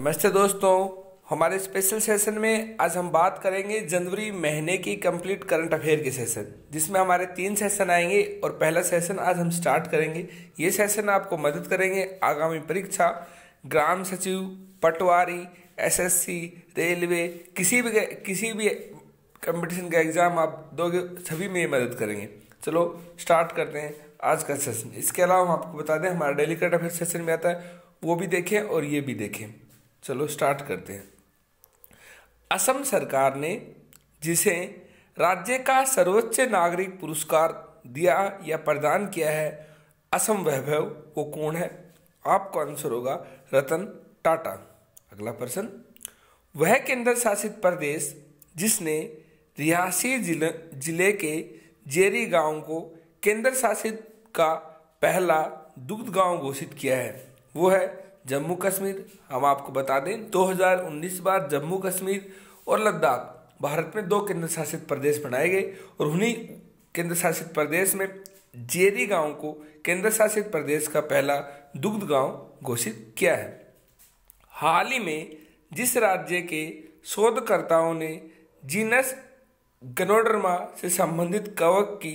नमस्ते दोस्तों हमारे स्पेशल सेशन में आज हम बात करेंगे जनवरी महीने की कंप्लीट करंट अफेयर के सेशन जिसमें हमारे तीन सेशन आएंगे और पहला सेशन आज हम स्टार्ट करेंगे ये सेशन आपको मदद करेंगे आगामी परीक्षा ग्राम सचिव पटवारी एसएससी रेलवे किसी भी किसी भी कंपटीशन का एग्ज़ाम आप दोगे सभी में मदद करेंगे चलो स्टार्ट करते हैं आज का सेशन इसके अलावा हम आपको बता दें हमारा डेली करंट अफेयर सेशन में आता है वो भी देखें और ये भी देखें चलो स्टार्ट करते हैं असम सरकार ने जिसे राज्य का सर्वोच्च नागरिक पुरस्कार दिया या प्रदान किया है असम वैभव वो कौन है आपका आंसर होगा रतन टाटा अगला प्रश्न वह केंद्र शासित प्रदेश जिसने रियासी जिले जिले के जेरी गांव को केंद्र शासित का पहला दुग्ध गांव घोषित किया है वो है जम्मू कश्मीर हम आपको बता दें 2019 बार जम्मू कश्मीर और लद्दाख भारत में दो केंद्र शासित प्रदेश बनाए गए और उन्हीं केंद्र शासित प्रदेश में जेरी गांव को केंद्र शासित प्रदेश का पहला दुग्ध गांव घोषित किया है हाल ही में जिस राज्य के शोधकर्ताओं ने जीनस गनोडर्मा से संबंधित कवक की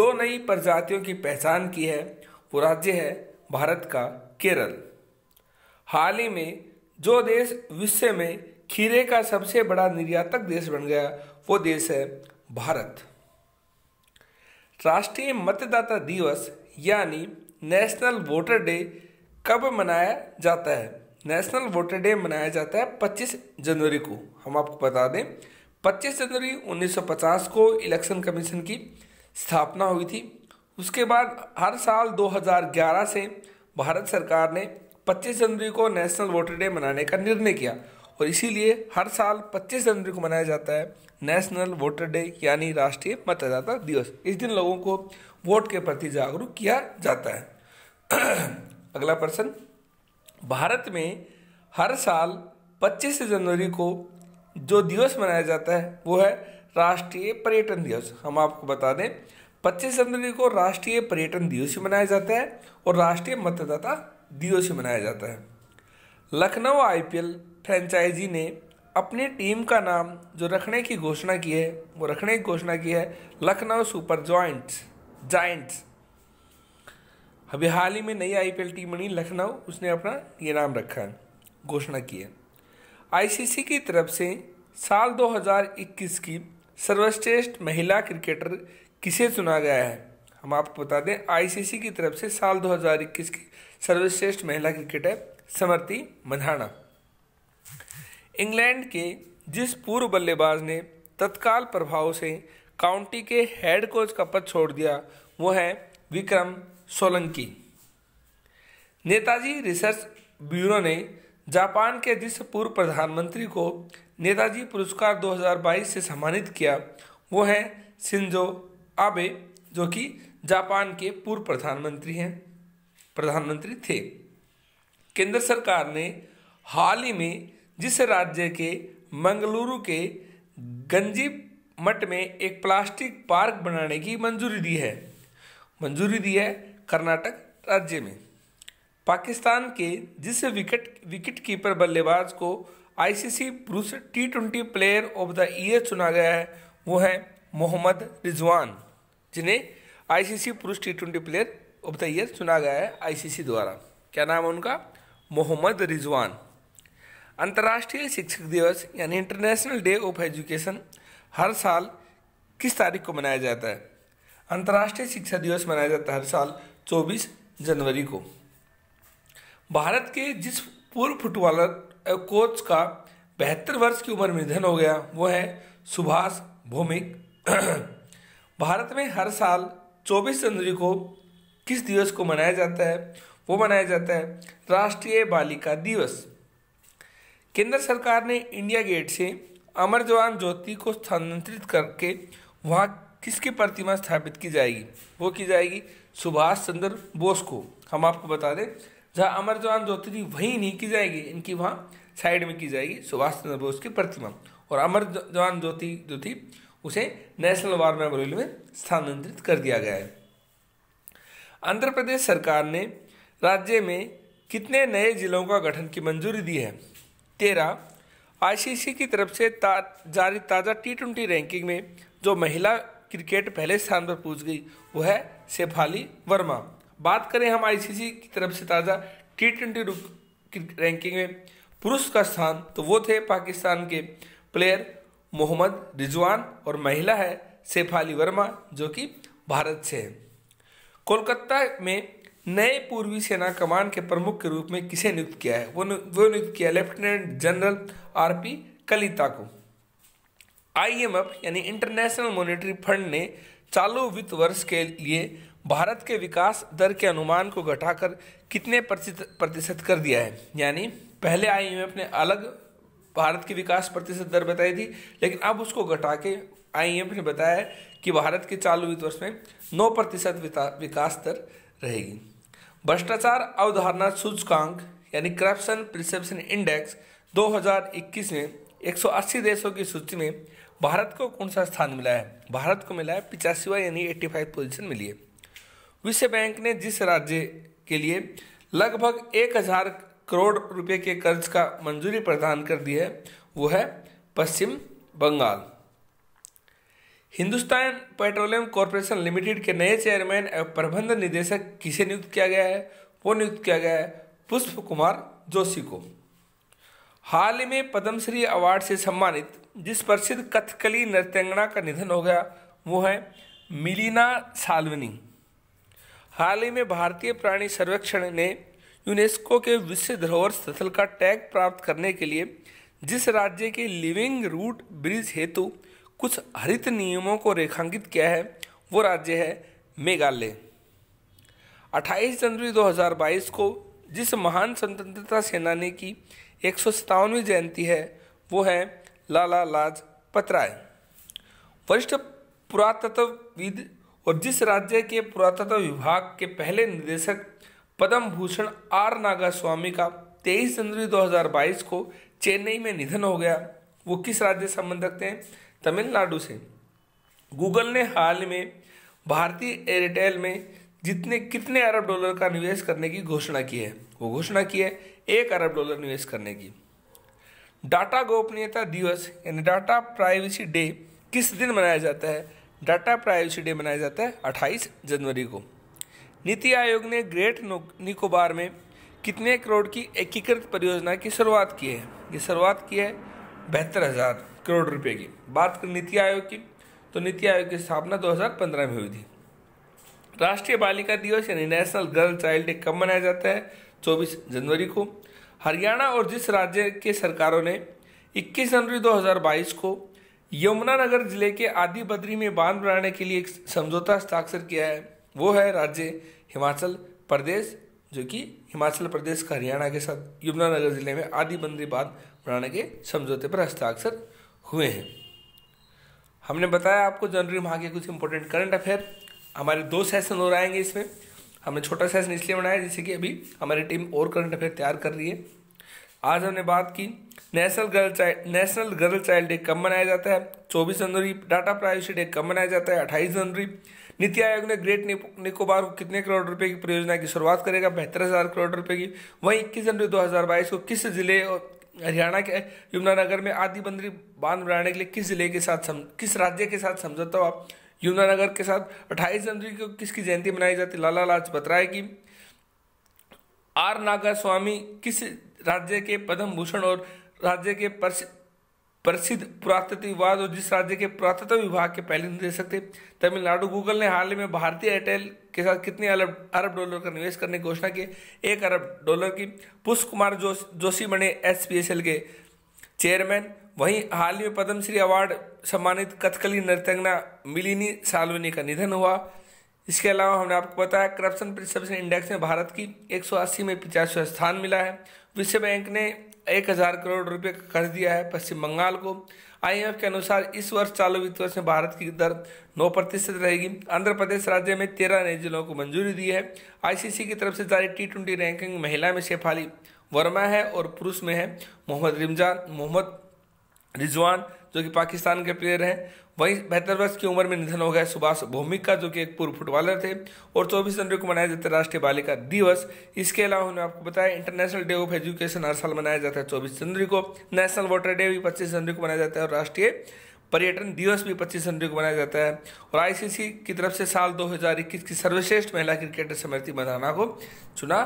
दो नई प्रजातियों की पहचान की है वो राज्य है भारत का केरल हाल ही में जो देश विश्व में खीरे का सबसे बड़ा निर्यातक देश बन गया वो देश है भारत राष्ट्रीय मतदाता दिवस यानी नेशनल वोटर डे कब मनाया जाता है नेशनल वोटर डे मनाया जाता है 25 जनवरी को हम आपको बता दें 25 जनवरी 1950 को इलेक्शन कमीशन की स्थापना हुई थी उसके बाद हर साल 2011 से भारत सरकार ने 25 जनवरी को नेशनल वोटर डे मनाने का निर्णय किया और इसीलिए हर साल 25 जनवरी को मनाया जाता है नेशनल वोटर डे यानी राष्ट्रीय मतदाता दिवस इस दिन लोगों को वोट के प्रति जागरूक किया जाता है अगला प्रश्न भारत में हर साल 25 जनवरी को जो दिवस मनाया जाता है वो है राष्ट्रीय पर्यटन दिवस हम आपको बता दें 25 जनवरी को राष्ट्रीय पर्यटन दिवस भी मनाया जाता है और राष्ट्रीय मतदाता दियों से मनाया जाता है लखनऊ आईपीएल फ्रेंचाइजी ने अपनी टीम का नाम जो रखने की घोषणा की है वो रखने की घोषणा की है लखनऊ सुपर जॉइंट्स जाइंट्स अभी हाल ही में नई आईपीएल टीम बनी लखनऊ उसने अपना ये नाम रखा है घोषणा की है आईसीसी की तरफ से साल 2021 की सर्वश्रेष्ठ महिला क्रिकेटर किसे चुना गया है हम आपको बता दें आईसीसी की तरफ से साल 2021 की सर्वश्रेष्ठ महिला क्रिकेटर समर्थी मधाना इंग्लैंड के जिस पूर्व बल्लेबाज ने तत्काल प्रभाव से काउंटी के हेड कोच का पद छोड़ दिया वो है विक्रम सोलंकी नेताजी रिसर्च ब्यूरो ने जापान के जिस पूर्व प्रधानमंत्री को नेताजी पुरस्कार 2022 से सम्मानित किया वो हैं सिंजो आबे जो कि जापान के पूर्व प्रधानमंत्री हैं प्रधानमंत्री थे केंद्र सरकार ने हाल ही में जिस राज्य के मंगलुरु के गंजी मठ में एक प्लास्टिक पार्क बनाने की मंजूरी दी है मंजूरी दी है कर्नाटक राज्य में पाकिस्तान के जिस विकेट विकेट कीपर बल्लेबाज को आईसीसी पुरुष T twenty player of the year चुना गया है वो है मोहम्मद रिजवान जिन्हें आईसीसी पुरुष टी ट्वेंटी प्लेयर उबतैयत चुना गया है आईसीसी द्वारा क्या नाम है उनका मोहम्मद रिजवान अंतर्राष्ट्रीय शिक्षक दिवस यानी इंटरनेशनल डे ऑफ एजुकेशन हर साल किस तारीख को मनाया जाता है अंतर्राष्ट्रीय शिक्षा दिवस मनाया जाता है हर साल 24 जनवरी को भारत के जिस पूर्व फुटबॉलर कोच का बहत्तर वर्ष की उम्र में निधन हो गया वो है सुभाष भौमिक भारत में हर साल 24 जनवरी को किस दिवस को मनाया जाता है वो मनाया जाता है राष्ट्रीय बालिका दिवस केंद्र सरकार ने इंडिया गेट से अमर जवान ज्योति को स्थानांतरित करके वहाँ किसकी प्रतिमा स्थापित की जाएगी वो की जाएगी सुभाष चंद्र बोस को हम आपको बता दें जहाँ अमर जवान ज्योति थी वहीं नहीं की जाएगी इनकी वहाँ साइड में की जाएगी सुभाष चंद्र बोस की प्रतिमा और अमर जवान ज्योति जो थी उसे नेशनल वार मेमोरियल में स्थानांतरित कर दिया गया है आंध्र प्रदेश सरकार ने राज्य में कितने नए जिलों का गठन की मंजूरी दी है तेरह आईसीसी की तरफ से ता, जारी ताज़ा टी ट्वेंटी रैंकिंग में जो महिला क्रिकेट पहले स्थान पर पहुंच गई वो है शेफाली वर्मा बात करें हम आईसीसी की तरफ से ताज़ा टी ट्वेंटी रैंकिंग में पुरुष का स्थान तो वो थे पाकिस्तान के प्लेयर मोहम्मद रिजवान और महिला है शेफाली वर्मा जो कि भारत से है कोलकाता में नए पूर्वी सेना कमान के प्रमुख के रूप में किसे नियुक्त किया है वो वो नियुक्त किया lieutenant general R P Kalita को आई एम एफ यानी इंटरनेशनल मॉनेटरी फंड ने चालू वित्त वर्ष के लिए भारत के विकास दर के अनुमान को घटाकर कितने प्रतिशत कर दिया है यानी पहले आई एम एफ ने अलग भारत की विकास प्रतिशत दर बताई थी लेकिन अब उसको घटा के आई एम एफ ने बताया कि भारत के चालू वित्त वर्ष में नौ प्रतिशत विकास दर रहेगी भ्रष्टाचार अवधारणा सूचकांक यानी करप्शन प्रिसेप्शन इंडेक्स 2021 में 180 देशों की सूची में भारत को कौन सा स्थान मिला है भारत को मिला है पिचासीवा यानी 85 पोजिशन मिली है विश्व बैंक ने जिस राज्य के लिए लगभग एक हजार करोड़ रुपए के कर्ज का मंजूरी प्रदान कर दी है वो है Paschim Bengal Hindustan petroleum corporation limited के नए चेयरमैन एवं प्रबंध निदेशक किसे नियुक्त किया गया है वो नियुक्त किया गया है पुष्प कुमार जोशी को हाल ही में पद्मश्री अवार्ड से सम्मानित जिस प्रसिद्ध कथकली नृत्यंगना का निधन हो गया वो है मिलीना साल्वनी हाल ही में भारतीय प्राणी सर्वेक्षण ने यूनेस्को के विश्व धरोहर स्थल का टैग प्राप्त करने के लिए जिस राज्य के लिविंग रूट ब्रिज हेतु कुछ हरित नियमों को रेखांकित किया है वो राज्य है मेघालय 28 जनवरी 2022 को जिस महान स्वतंत्रता सेनानी की एक जयंती है वो है लाला लाजपत राय वरिष्ठ पुरातत्वविद और जिस राज्य के पुरातत्व विभाग के पहले निदेशक पद्म भूषण आर नागास्वामी का 23 जनवरी 2022 को चेन्नई में निधन हो गया वो किस राज्य संबंध रखते हैं तमिलनाडु से गूगल ने हाल में भारतीय एयरटेल में जितने कितने अरब डॉलर का निवेश करने की घोषणा की है वो घोषणा की है एक अरब डॉलर निवेश करने की डाटा गोपनीयता दिवस यानी डाटा प्राइवेसी डे किस दिन मनाया जाता है डाटा प्राइवेसी डे मनाया जाता है 28 जनवरी को नीति आयोग ने ग्रेट निकोबार में कितने करोड़ की एकीकृत परियोजना की शुरुआत की है ये शुरुआत की है बहत्तर हज़ार करोड़ रुपए की बात करें नीति आयोग की तो नीति आयोग की स्थापना 2015 में हुई थी राष्ट्रीय बालिका दिवस यानी नेशनल गर्ल चाइल्ड डे कब मनाया जाता है 24 जनवरी को हरियाणा और जिस राज्य के सरकारों ने 21 जनवरी 2022 को यमुनानगर जिले के आदि बद्री में बांध बनाने के लिए एक समझौता हस्ताक्षर किया है वो है राज्य हिमाचल प्रदेश जो कि हिमाचल प्रदेश का हरियाणा के साथ यमुनानगर जिले में आदि बद्री बांध बनाने के समझौते पर हस्ताक्षर हुए हैं हमने बताया आपको जनवरी माह के कुछ इंपॉर्टेंट करंट अफेयर हमारे दो सेशन और आएंगे इसमें हमने छोटा सेशन इसलिए बनाया जिससे कि अभी हमारी टीम और करंट अफेयर तैयार कर रही है आज हमने बात की national girl child national girl child day कब मनाया जाता है चौबीस जनवरी डाटा प्राइवेसी डे कब मनाया जाता है अट्ठाईस जनवरी नीति आयोग ने ग्रेट निकोबार को कितने करोड़ रुपए की परियोजना की शुरुआत करेगा बहत्तर हज़ार करोड़ रुपए की वहीं इक्कीस जनवरी 2022 को किस जिले और हरियाणा के यमुनानगर में आदि बंदरी बांध बनाने के लिए किस जिले के साथ सम, किस राज्य के साथ समझौता हुआ यमुनानगर के साथ 28 जनवरी को किसकी जयंती मनाई जाती लाला लाजपत राय की आर नागा स्वामी किस राज्य के पद्म भूषण और राज्य के प्रसिद्ध विवाद और जिस राज्य के पुरातत्व विभाग के पहले निदेशक थे तमिलनाडु गूगल ने हाल ही में भारतीय एयरटेल के साथ कितने अरब अरब डॉलर का निवेश करने की घोषणा की एक अरब डॉलर की पुष्प कुमार जोशी बने एस पी एस एल के चेयरमैन वहीं हाल ही में पद्मश्री अवार्ड सम्मानित कथकली नृत्यंगना मिलिनी सालवनी का निधन हुआ इसके अलावा हमने आपको बताया करप्शन परसेप्शन इंडेक्स में भारत की अस्सी में पचासवें स्थान मिला है विश्व बैंक ने एक हजार करोड़ रुपए का कर्ज दिया है पश्चिम बंगाल को आईएमएफ के अनुसार इस वर्ष चालू वित्त वर्ष में भारत की दर 9 प्रतिशत रहेगी आंध्र प्रदेश राज्य में तेरह नए जिलों को मंजूरी दी है आईसीसी की तरफ से जारी टी ट्वेंटी रैंकिंग महिला में शेफाली वर्मा है और पुरुष में है मोहम्मद रिमजान मोहम्मद रिजवान जो कि पाकिस्तान के प्लेयर हैं वहीं बेहतर वर्ष की उम्र में निधन हो गया सुभाष भौमिक का जो कि एक पूर्व फुटबॉलर थे और चौबीस जनवरी को मनाया जाता है राष्ट्रीय बालिका दिवस इसके अलावा उन्होंने आपको बताया इंटरनेशनल डे ऑफ एजुकेशन हर साल मनाया जाता है चौबीस जनवरी को नेशनल वाटर डे भी पच्चीस जनवरी को मनाया जाता है और राष्ट्रीय पर्यटन दिवस भी 25 जनवरी को मनाया जाता है और आईसीसी की तरफ से साल 2021 की सर्वश्रेष्ठ महिला क्रिकेटर समृति मधाना को चुना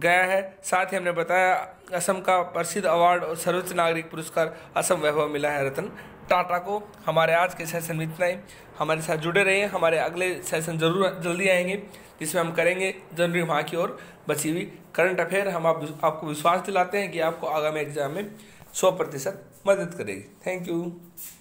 गया है साथ ही हमने बताया असम का प्रसिद्ध अवार्ड और सर्वोच्च नागरिक पुरस्कार असम वैभव मिला है रतन टाटा को हमारे आज के सेशन में इतना ही हमारे साथ जुड़े रहिए हमारे अगले सेशन जरूर जल्दी आएंगे जिसमें हम करेंगे जनवरी माह की ओर बची हुई करंट अफेयर हम आप, आपको विश्वास दिलाते हैं कि आपको आगामी एग्जाम में सौ प्रतिशत मदद करेगी थैंक यू